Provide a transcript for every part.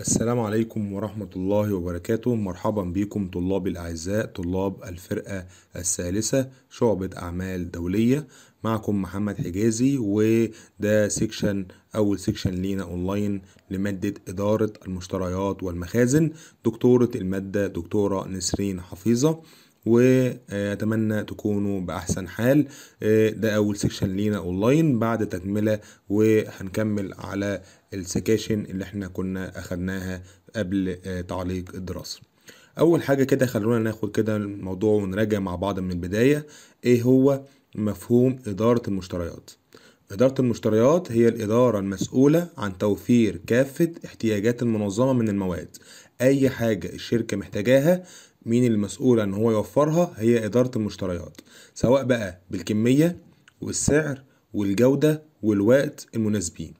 السلام عليكم ورحمة الله وبركاته مرحبا بكم طلاب الأعزاء طلاب الفرقة الثالثة شعبة أعمال دولية معكم محمد حجازي وده سيكشن أول سيكشن لينا أونلاين لمادة إدارة المشتريات والمخازن دكتورة المادة دكتورة نسرين حفيظة واتمنى تكونوا باحسن حال آه، ده اول سيكشن لينا اونلاين بعد تكمله وهنكمل على السكاشن اللي احنا كنا اخدناها قبل آه، تعليق الدراسه اول حاجه كده خلونا ناخد كده الموضوع ونراجع مع بعض من البدايه ايه هو مفهوم اداره المشتريات إدارة المشتريات هي الإدارة المسؤولة عن توفير كافة احتياجات المنظمة من المواد أي حاجة الشركة محتاجاها مين المسؤول ان هو يوفرها هي ادارة المشتريات سواء بقى بالكمية والسعر والجودة والوقت المناسبين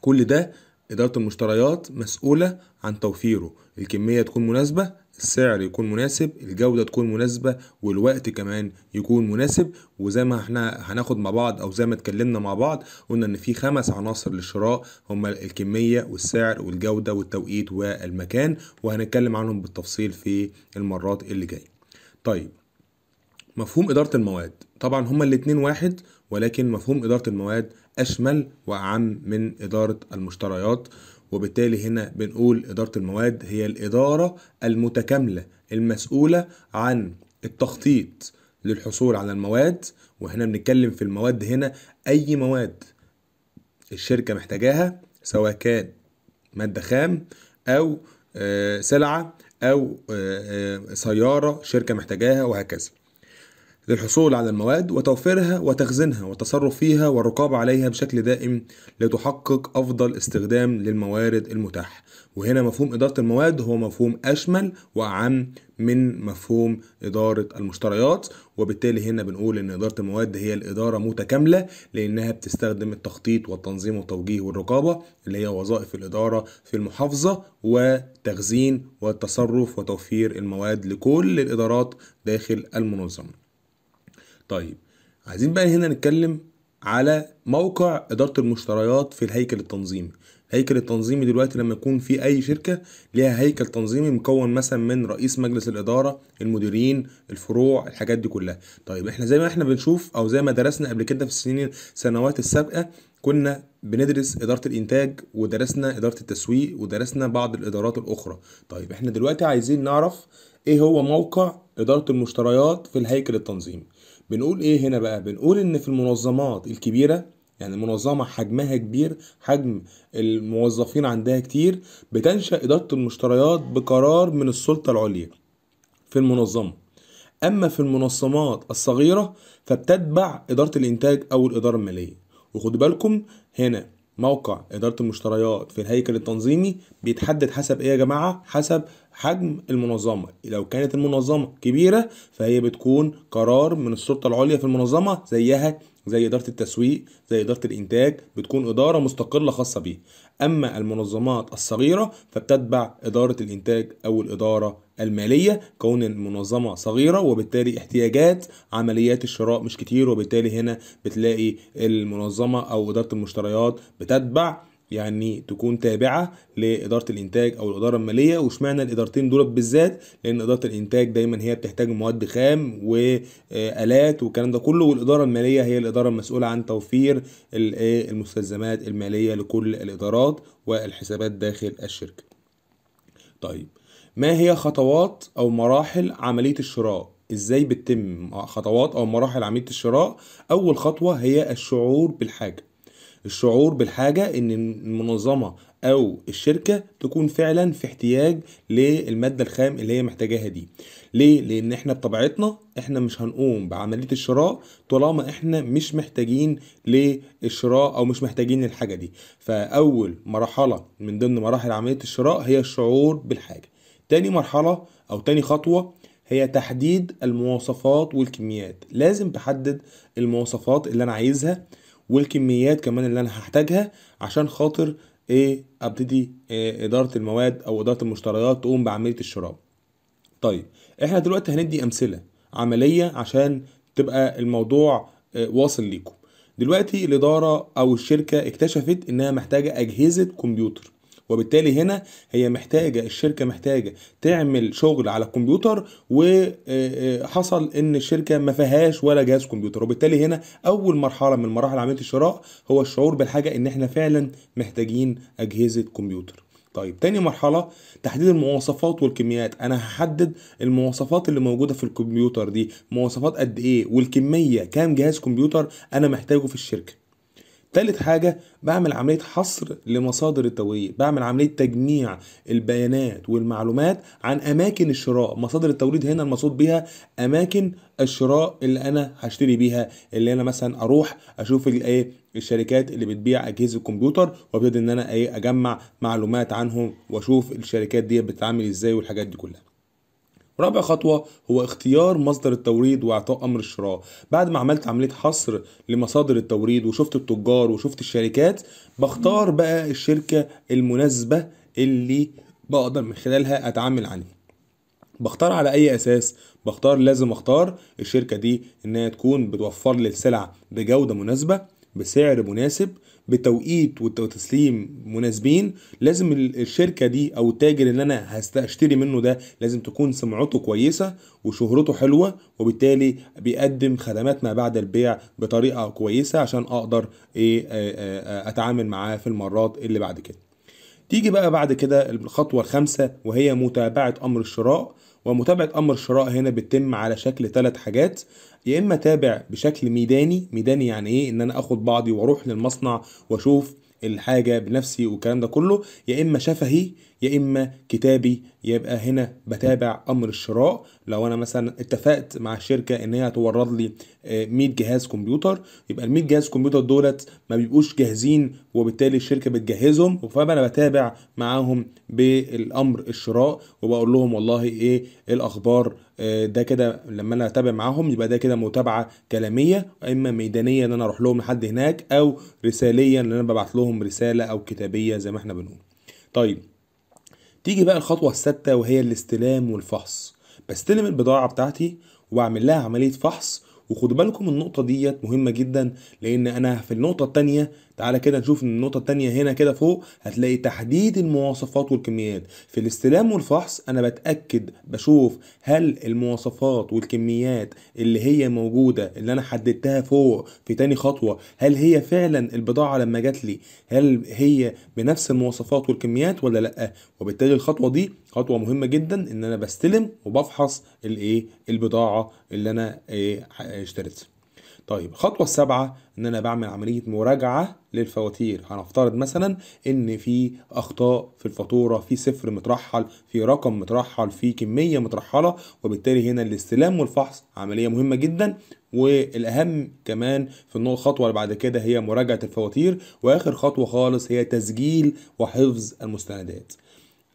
كل ده إدارة المشتريات مسؤولة عن توفيره الكمية تكون مناسبة السعر يكون مناسب الجودة تكون مناسبة والوقت كمان يكون مناسب وزي ما احنا هناخد مع بعض او زي ما اتكلمنا مع بعض قلنا ان في خمس عناصر للشراء هما الكمية والسعر والجودة والتوقيت والمكان وهنتكلم عنهم بالتفصيل في المرات اللي جاية طيب مفهوم إدارة المواد طبعا هما الاتنين واحد ولكن مفهوم إدارة المواد أشمل وأعم من إدارة المشتريات وبالتالي هنا بنقول إدارة المواد هي الإدارة المتكاملة المسؤولة عن التخطيط للحصول على المواد وهنا بنتكلم في المواد هنا أي مواد الشركة محتاجاها سواء كان مادة خام أو آه، سلعة أو آه، آه، سيارة شركة محتاجاها وهكذا للحصول على المواد وتوفيرها وتخزينها والتصرف فيها والرقابة عليها بشكل دائم لتحقق أفضل استخدام للموارد المتاحة وهنا مفهوم إدارة المواد هو مفهوم أشمل وأعم من مفهوم إدارة المشتريات وبالتالي هنا بنقول إن إدارة المواد هي الإدارة متكاملة لأنها بتستخدم التخطيط والتنظيم والتوجيه والرقابة اللي هي وظائف الإدارة في المحافظة وتخزين والتصرف وتوفير المواد لكل الإدارات داخل المنظمة طيب عايزين بقى هنا نتكلم على موقع إدارة المشتريات في الهيكل التنظيمي الهيكل التنظيمي دلوقتي لما يكون في أي شركة ليها هيكل تنظيمي مكون مثلا من رئيس مجلس الإدارة المديرين الفروع الحاجات دي كلها طيب احنا زي ما احنا بنشوف أو زي ما درسنا قبل كده في السنين السنوات السابقة كنا بندرس إدارة الإنتاج ودرسنا إدارة التسويق ودرسنا بعض الإدارات الأخرى طيب احنا دلوقتي عايزين نعرف ايه هو موقع إدارة المشتريات في الهيكل التنظيمي بنقول ايه هنا بقى بنقول ان في المنظمات الكبيره يعني منظمة حجمها كبير حجم الموظفين عندها كتير بتنشأ إدارة المشتريات بقرار من السلطة العليا في المنظمة أما في المنظمات الصغيرة فبتتبع إدارة الإنتاج أو الإدارة المالية وخدوا بالكم هنا موقع إدارة المشتريات في الهيكل التنظيمي بيتحدد حسب إيه يا جماعة؟ حسب حجم المنظمة لو كانت المنظمة كبيرة فهي بتكون قرار من السلطة العليا في المنظمة زيها زي إدارة التسويق زي إدارة الإنتاج بتكون إدارة مستقلة خاصة بيه أما المنظمات الصغيرة فبتتبع إدارة الإنتاج أو الإدارة المالية كون المنظمة صغيرة وبالتالي احتياجات عمليات الشراء مش كتير وبالتالي هنا بتلاقي المنظمة أو إدارة المشتريات بتتبع يعني تكون تابعه لاداره الانتاج او الاداره الماليه واشمعنى الادارتين دول بالذات لان اداره الانتاج دايما هي بتحتاج مواد خام والات والكلام ده كله والاداره الماليه هي الاداره المسؤوله عن توفير المستلزمات الماليه لكل الادارات والحسابات داخل الشركه طيب ما هي خطوات او مراحل عمليه الشراء ازاي بتتم خطوات او مراحل عمليه الشراء اول خطوه هي الشعور بالحاجه الشعور بالحاجة ان المنظمة او الشركة تكون فعلا في احتياج للمادة الخام اللي هي محتاجاها دي ليه؟ لان احنا بطبيعتنا احنا مش هنقوم بعملية الشراء طالما احنا مش محتاجين للشراء او مش محتاجين الحاجة دي فاول مرحلة من ضمن مراحل عملية الشراء هي الشعور بالحاجة تاني مرحلة او تاني خطوة هي تحديد المواصفات والكميات لازم تحدد المواصفات اللي انا عايزها والكميات كمان اللي انا هحتاجها عشان خاطر ايه ابتدي إيه اداره المواد او اداره المشتريات تقوم بعمليه الشراء طيب احنا دلوقتي هندي امثله عمليه عشان تبقى الموضوع إيه واصل ليكم دلوقتي الاداره او الشركه اكتشفت انها محتاجه اجهزه كمبيوتر وبالتالي هنا هي محتاجه الشركه محتاجه تعمل شغل على الكمبيوتر وحصل آه، آه، ان الشركه ما فيهاش ولا جهاز كمبيوتر وبالتالي هنا اول مرحله من مراحل عمليه الشراء هو الشعور بالحاجه ان احنا فعلا محتاجين اجهزه كمبيوتر طيب تاني مرحلة تحديد المواصفات والكميات أنا هحدد المواصفات اللي موجودة في الكمبيوتر دي مواصفات قد إيه والكمية كام جهاز كمبيوتر أنا محتاجه في الشركة تالت حاجة بعمل عملية حصر لمصادر التوريد بعمل عملية تجميع البيانات والمعلومات عن أماكن الشراء مصادر التوريد هنا المقصود بها أماكن الشراء اللي أنا هشتري بيها اللي أنا مثلا أروح أشوف الإيه الشركات اللي بتبيع أجهزة الكمبيوتر وأبتدي إن أنا إيه أجمع معلومات عنهم وأشوف الشركات دي بتتعامل إزاي والحاجات دي كلها رابع خطوة هو اختيار مصدر التوريد واعطاء امر الشراء بعد ما عملت عملية حصر لمصادر التوريد وشفت التجار وشفت الشركات بختار بقى الشركة المناسبة اللي بقدر من خلالها اتعامل عليه بختار على اي اساس بختار لازم اختار الشركة دي انها تكون بتوفر لي السلع بجودة مناسبة بسعر مناسب بتوقيت وتسليم مناسبين لازم الشركه دي او التاجر اللي انا هشتري منه ده لازم تكون سمعته كويسه وشهرته حلوه وبالتالي بيقدم خدمات ما بعد البيع بطريقه كويسه عشان اقدر ايه آه، آه، آه، اتعامل معاه في المرات اللي بعد كده تيجي بقى بعد كده الخطوه الخامسه وهي متابعه امر الشراء ومتابعة أمر الشراء هنا بتتم على شكل ثلاث حاجات يا إما تابع بشكل ميداني ميداني يعني إيه إن أنا آخد بعضي وأروح للمصنع وأشوف الحاجة بنفسي والكلام ده كله يا إما شفهي يا إما كتابي يبقى هنا بتابع امر الشراء لو انا مثلا اتفقت مع الشركه ان هي هتورد لي 100 آه، جهاز كمبيوتر يبقى ال 100 جهاز كمبيوتر دولت ما بيبقوش جاهزين وبالتالي الشركه بتجهزهم فانا بتابع معاهم بالامر الشراء وبقول لهم والله ايه الاخبار آه، ده كده لما انا اتابع معاهم يبقى ده كده متابعه كلاميه اما ميدانيه ان انا اروح لهم لحد هناك او رساليا ان انا ببعت لهم رساله او كتابيه زي ما احنا بنقول طيب تيجي بقى الخطوة السادسة وهي الاستلام والفحص بستلم البضاعة بتاعتي وأعمل لها عملية فحص وخدوا بالكم النقطة ديت مهمة جدا لأن أنا في النقطة التانية تعالى كده نشوف النقطة التانية هنا كده فوق هتلاقي تحديد المواصفات والكميات في الاستلام والفحص أنا بتأكد بشوف هل المواصفات والكميات اللي هي موجودة اللي أنا حددتها فوق في تاني خطوة هل هي فعلا البضاعة لما جات لي هل هي بنفس المواصفات والكميات ولا لأ وبالتالي الخطوة دي خطوة مهمة جدا إن أنا بستلم وبفحص الإيه البضاعة اللي أنا إيه اشتريتها طيب الخطوه السابعه ان انا بعمل عمليه مراجعه للفواتير هنفترض مثلا ان في اخطاء في الفاتوره في صفر مترحل في رقم مترحل في كميه مترحله وبالتالي هنا الاستلام والفحص عمليه مهمه جدا والاهم كمان في النقطه الخطوه اللي بعد كده هي مراجعه الفواتير واخر خطوه خالص هي تسجيل وحفظ المستندات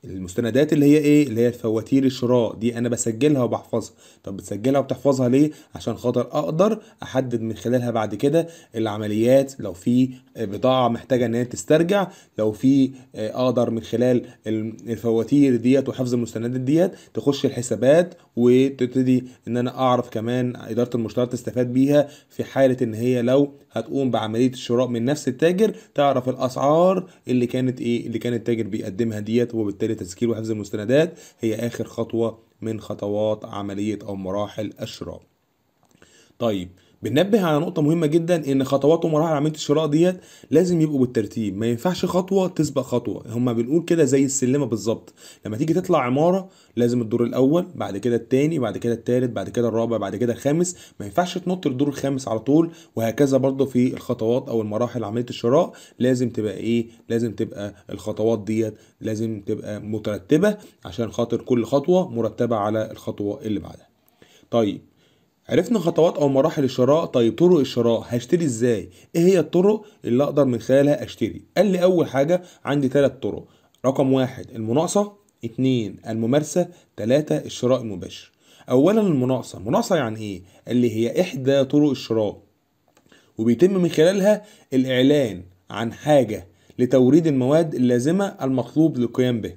المستندات اللي هي ايه اللي هي فواتير الشراء دي انا بسجلها وبحفظها طب بتسجلها وبتحفظها ليه عشان خاطر اقدر احدد من خلالها بعد كده العمليات لو في بضاعه محتاجه ان هي تسترجع لو في آه، اقدر من خلال الفواتير ديت وحفظ المستندات ديت تخش الحسابات وتبتدي ان انا اعرف كمان اداره المشتريات تستفاد بيها في حاله ان هي لو هتقوم بعمليه الشراء من نفس التاجر تعرف الاسعار اللي كانت ايه اللي كان التاجر بيقدمها ديت وبالتالي دائري تسجيل وحفظ المستندات هي آخر خطوة من خطوات عملية أو مراحل الشراء طيب بننبه على نقطة مهمة جدا إن خطوات ومراحل عملية الشراء ديت لازم يبقوا بالترتيب، ما ينفعش خطوة تسبق خطوة، هما بنقول كده زي السلمة بالظبط، لما تيجي تطلع عمارة لازم الدور الأول، بعد كده التاني، بعد كده التالت، بعد كده الرابع، بعد كده الخامس، ما ينفعش تنط الدور الخامس على طول وهكذا برضه في الخطوات أو المراحل عملية الشراء لازم تبقى إيه؟ لازم تبقى الخطوات ديت لازم تبقى مترتبة عشان خاطر كل خطوة مرتبة على الخطوة اللي بعدها. طيب عرفنا خطوات او مراحل الشراء طيب طرق الشراء هشتري ازاي ايه هي الطرق اللي اقدر من خلالها اشتري قال لي اول حاجه عندي ثلاث طرق رقم واحد المناقصه اتنين الممارسه تلاتة الشراء المباشر اولا المناقصه المناقصه يعني ايه اللي هي احدى طرق الشراء وبيتم من خلالها الاعلان عن حاجه لتوريد المواد اللازمه المطلوب للقيام به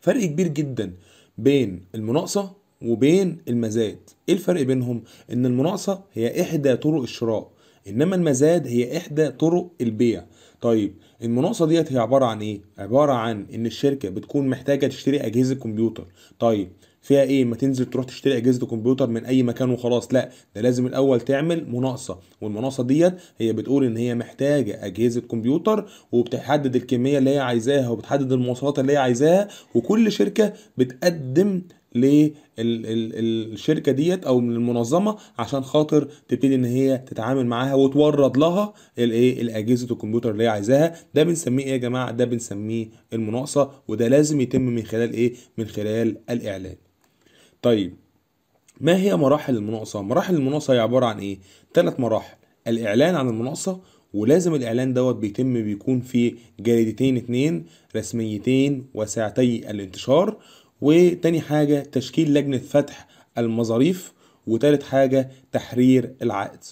فرق كبير جدا بين المناقصه وبين المزاد ايه الفرق بينهم ان المناقصه هي احدى طرق الشراء انما المزاد هي احدى طرق البيع طيب المناقصه ديت هي عباره عن ايه عباره عن ان الشركه بتكون محتاجه تشتري اجهزه كمبيوتر طيب فيها ايه ما تنزل تروح تشتري اجهزه كمبيوتر من اي مكان وخلاص لا ده لازم الاول تعمل مناقصه والمناقصه ديت هي بتقول ان هي محتاجه اجهزه كمبيوتر وبتحدد الكميه اللي هي عايزاها وبتحدد المواصفات اللي هي عايزاها وكل شركه بتقدم للشركه ديت او من المنظمه عشان خاطر تبتدي ان هي تتعامل معاها وتورد لها الايه الاجهزه الكمبيوتر اللي هي عايزاها ده بنسميه ايه يا جماعه ده بنسميه المناقصه وده لازم يتم من خلال ايه من خلال الاعلان طيب ما هي مراحل المناقصه مراحل المناقصه هي عباره عن ايه ثلاث مراحل الاعلان عن المناقصه ولازم الاعلان دوت بيتم بيكون في جريدتين اتنين رسميتين وساعتي الانتشار وتاني حاجة تشكيل لجنة فتح المظاريف وتالت حاجة تحرير العقد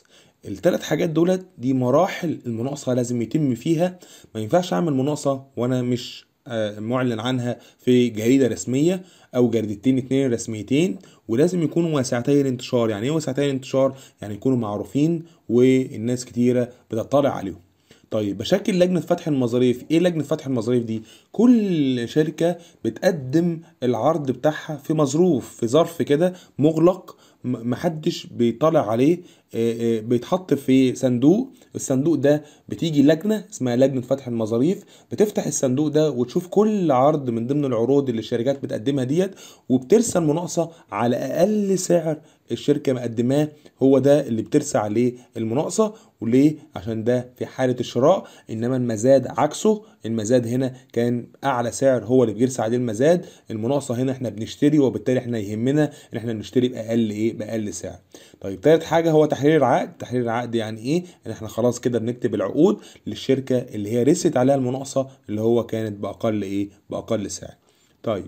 التلات حاجات دولت دي مراحل المناقصة لازم يتم فيها ما ينفعش أعمل مناقصة وأنا مش آه، معلن عنها في جريدة رسمية أو جريدتين اتنين رسميتين ولازم يكونوا واسعتي الانتشار يعني إيه واسعتي الانتشار؟ يعني يكونوا معروفين والناس كتيرة بتطلع عليهم طيب بشكل لجنه فتح المظاريف ايه لجنه فتح المظاريف دي كل شركه بتقدم العرض بتاعها في مظروف في ظرف كده مغلق محدش بيطلع عليه بيتحط في صندوق الصندوق ده بتيجي لجنه اسمها لجنه فتح المظاريف بتفتح الصندوق ده وتشوف كل عرض من ضمن العروض اللي الشركات بتقدمها ديت وبترسم مناقصه على اقل سعر الشركه مقدماه هو ده اللي بترسى عليه المناقصه وليه عشان ده في حاله الشراء انما المزاد عكسه المزاد هنا كان اعلى سعر هو اللي بيرسى عليه المزاد المناقصه هنا احنا بنشتري وبالتالي احنا يهمنا ان احنا نشتري باقل ايه باقل سعر طيب تالت حاجه هو تحرير العقد تحرير العقد يعني ايه ان احنا خلاص كده بنكتب العقود للشركه اللي هي رست عليها المناقصه اللي هو كانت باقل ايه باقل سعر طيب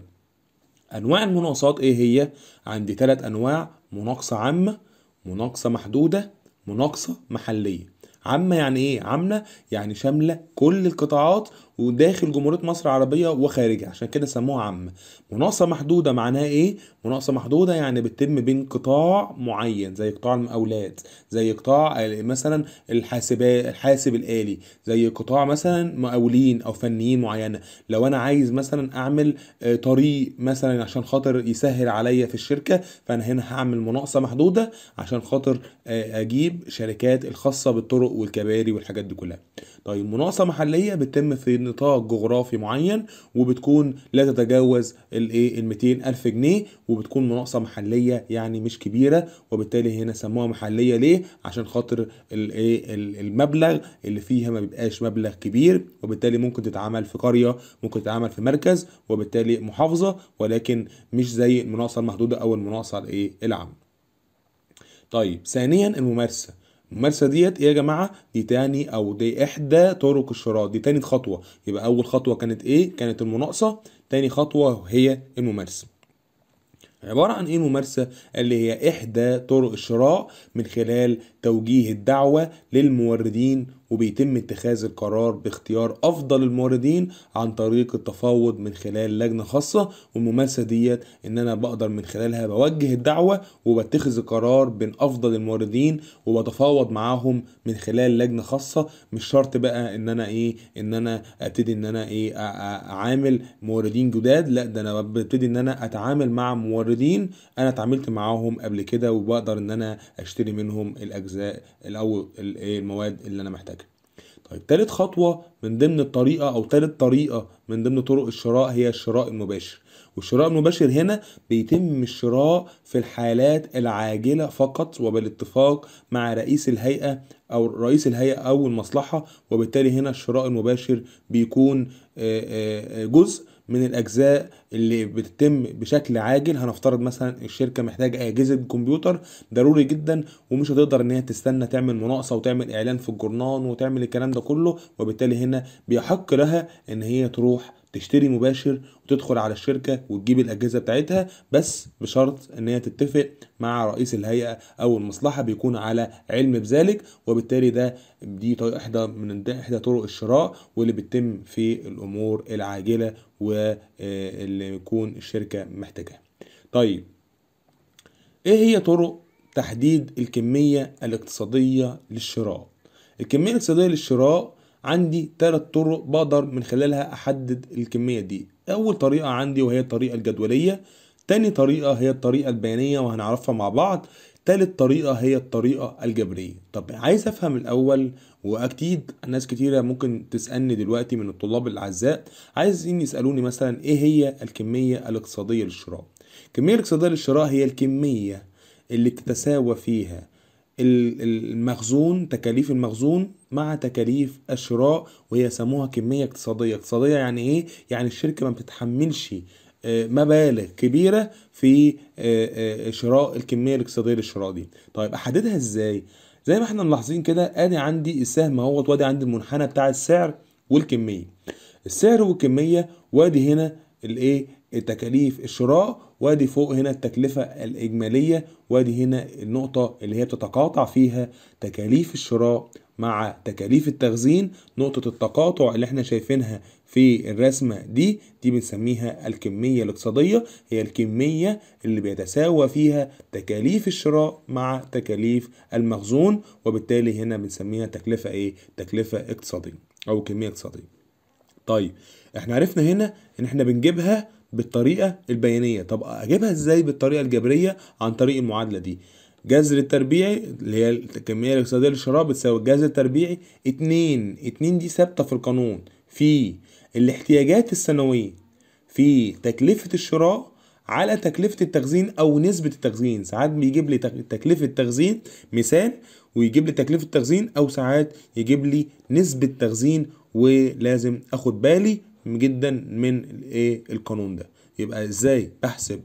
انواع المناقصات ايه هي عندي ثلاث انواع مناقصة عامة مناقصة محدودة مناقصة محلية عامة يعني ايه؟ عامة يعني شاملة كل القطاعات وداخل جمهوريه مصر العربيه وخارجها عشان كده سموها عامه مناقصه محدوده معناها ايه مناقصه محدوده يعني بتتم بين قطاع معين زي قطاع المقاولات زي قطاع مثلا الحاسبات الحاسب الالي زي قطاع مثلا مقاولين او فنيين معينه لو انا عايز مثلا اعمل آه، طريق مثلا عشان خاطر يسهل عليا في الشركه فانا هنا هعمل مناقصه محدوده عشان خاطر آه، اجيب شركات الخاصه بالطرق والكباري والحاجات دي كلها طيب مناقصه محليه بتتم في نطاق جغرافي معين وبتكون لا تتجاوز الايه ال إيه، الف جنيه وبتكون مناقصه محليه يعني مش كبيره وبالتالي هنا سموها محليه ليه عشان خاطر الايه المبلغ اللي فيها ما بيبقاش مبلغ كبير وبالتالي ممكن تتعمل في قريه ممكن تتعمل في مركز وبالتالي محافظه ولكن مش زي المناقصه المحدوده او المناقصه الايه العامه طيب ثانيا الممارسه الممارسه ديت ايه يا جماعه دي تاني او دي احدى طرق الشراء دي تاني خطوه يبقى اول خطوه كانت ايه كانت المناقصه تاني خطوه هي الممارسه عبارة عن ايه الممارسة اللي هي احدى طرق الشراء من خلال توجيه الدعوة للموردين وبيتم اتخاذ القرار باختيار افضل الموردين عن طريق التفاوض من خلال لجنه خاصه والممارسه ديت ان انا بقدر من خلالها بوجه الدعوه وبتخذ قرار بين افضل الموردين وبتفاوض معاهم من خلال لجنه خاصه مش شرط بقى ان انا ايه ان انا ابتدي ان انا ايه اعامل موردين جداد لا ده انا ببتدي ان انا اتعامل مع موردين انا اتعاملت معاهم قبل كده وبقدر ان انا اشتري منهم الاجزاء او إيه، المواد اللي انا محتاجها طيب تالت خطوة من ضمن الطريقة أو تالت طريقة من ضمن طرق الشراء هي الشراء المباشر والشراء المباشر هنا بيتم الشراء في الحالات العاجلة فقط وبالاتفاق مع رئيس الهيئة أو رئيس الهيئة أو المصلحة وبالتالي هنا الشراء المباشر بيكون آه، آه، جزء من الاجزاء اللي بتتم بشكل عاجل هنفترض مثلا الشركه محتاجه اجهزه كمبيوتر ضروري جدا ومش هتقدر ان هي تستنى تعمل مناقصه وتعمل اعلان في الجرنان وتعمل الكلام ده كله وبالتالي هنا بيحق لها ان هي تروح تشتري مباشر وتدخل على الشركه وتجيب الاجهزه بتاعتها بس بشرط ان هي تتفق مع رئيس الهيئه او المصلحه بيكون على علم بذلك وبالتالي ده دي احدى من احدى طرق الشراء واللي بتتم في الامور العاجله واللي آه، يكون الشركه محتاجاها. طيب ايه هي طرق تحديد الكميه الاقتصاديه للشراء؟ الكميه الاقتصاديه للشراء عندي ثلاث طرق بقدر من خلالها احدد الكميه دي اول طريقه عندي وهي الطريقه الجدوليه تاني طريقه هي الطريقه البيانيه وهنعرفها مع بعض تالت طريقة هي الطريقة الجبرية طب عايز أفهم الأول وأكيد ناس كتيرة ممكن تسألني دلوقتي من الطلاب الأعزاء عايزين يسألوني مثلا إيه هي الكمية الاقتصادية للشراء الكمية الاقتصادية للشراء هي الكمية اللي تتساوى فيها المخزون تكاليف المخزون مع تكاليف الشراء وهي سموها كمية اقتصادية اقتصادية يعني ايه؟ يعني الشركة ما بتتحملش آه، مبالغ كبيرة في آه، آه، شراء الكمية الاقتصادية للشراء دي طيب احددها ازاي؟ زي ما احنا ملاحظين كده ادي عندي السهم اهوت وادي عندي المنحنى بتاع السعر والكمية السعر والكمية وادي هنا الايه؟ تكاليف الشراء وادي فوق هنا التكلفة الإجمالية وادي هنا النقطة اللي هي بتتقاطع فيها تكاليف الشراء مع تكاليف التخزين نقطة التقاطع اللي احنا شايفينها في الرسمة دي دي بنسميها الكمية الاقتصادية هي الكمية اللي بيتساوى فيها تكاليف الشراء مع تكاليف المخزون وبالتالي هنا بنسميها تكلفة ايه تكلفة اقتصادية او كمية اقتصادية طيب احنا عرفنا هنا ان احنا بنجيبها بالطريقه البيانيه طب اجيبها ازاي بالطريقه الجبريه عن طريق المعادله دي جذر التربيعي اللي هي الكميه الاقتصاديه للشراء بتساوي الجذر التربيعي 2 2 دي ثابته في القانون في الاحتياجات السنويه في تكلفه الشراء على تكلفه التخزين او نسبه التخزين ساعات بيجيب لي تكلفه التخزين مثال ويجيب لي تكلفه التخزين او ساعات يجيب لي نسبه تخزين ولازم اخد بالي جدا من الايه القانون ده يبقى ازاي بحسب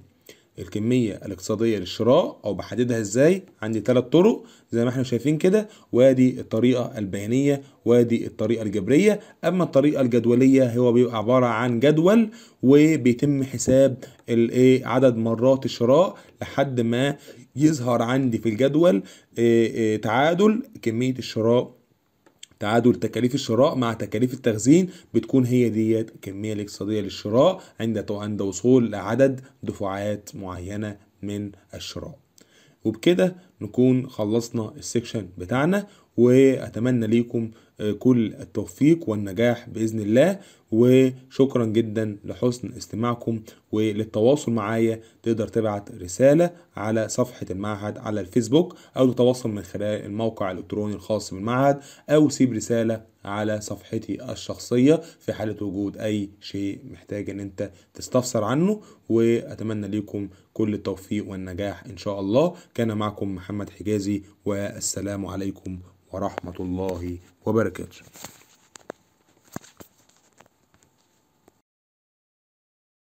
الكمية الاقتصادية للشراء أو بحددها إزاي عندي ثلاث طرق زي ما احنا شايفين كده وادي الطريقة البيانية وادي الطريقة الجبرية أما الطريقة الجدولية هو بيبقى عبارة عن جدول وبيتم حساب الايه عدد مرات الشراء لحد ما يظهر عندي في الجدول إيه؟ إيه؟ تعادل كمية الشراء تعادل تكاليف الشراء مع تكاليف التخزين بتكون هي ديت الكميه الاقتصاديه للشراء عند عند وصول لعدد دفعات معينه من الشراء وبكده نكون خلصنا السكشن بتاعنا وأتمنى ليكم آه، كل التوفيق والنجاح بإذن الله وشكرا جدا لحسن استماعكم وللتواصل معايا تقدر تبعت رسالة على صفحة المعهد على الفيسبوك أو تتواصل من خلال الموقع الإلكتروني الخاص بالمعهد أو سيب رسالة على صفحتي الشخصية في حالة وجود أي شيء محتاج إن أنت تستفسر عنه وأتمنى ليكم كل التوفيق والنجاح إن شاء الله كان معكم محمد حجازي والسلام عليكم ورحمة الله وبركاته